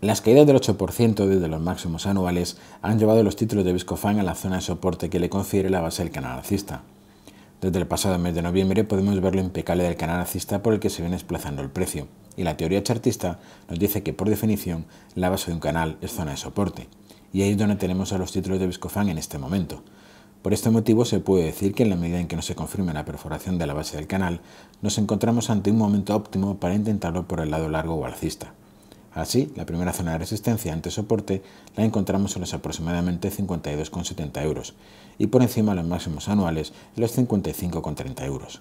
Las caídas del 8% desde los máximos anuales han llevado los títulos de Viscofan a la zona de soporte que le confiere la base del canal alcista. Desde el pasado mes de noviembre podemos ver lo impecable del canal alcista por el que se viene desplazando el precio, y la teoría chartista nos dice que por definición la base de un canal es zona de soporte, y ahí es donde tenemos a los títulos de Viscofan en este momento. Por este motivo se puede decir que en la medida en que no se confirme la perforación de la base del canal, nos encontramos ante un momento óptimo para intentarlo por el lado largo o alcista. Así, la primera zona de resistencia ante soporte la encontramos en los aproximadamente 52,70 euros y por encima los máximos anuales en los 55,30 euros.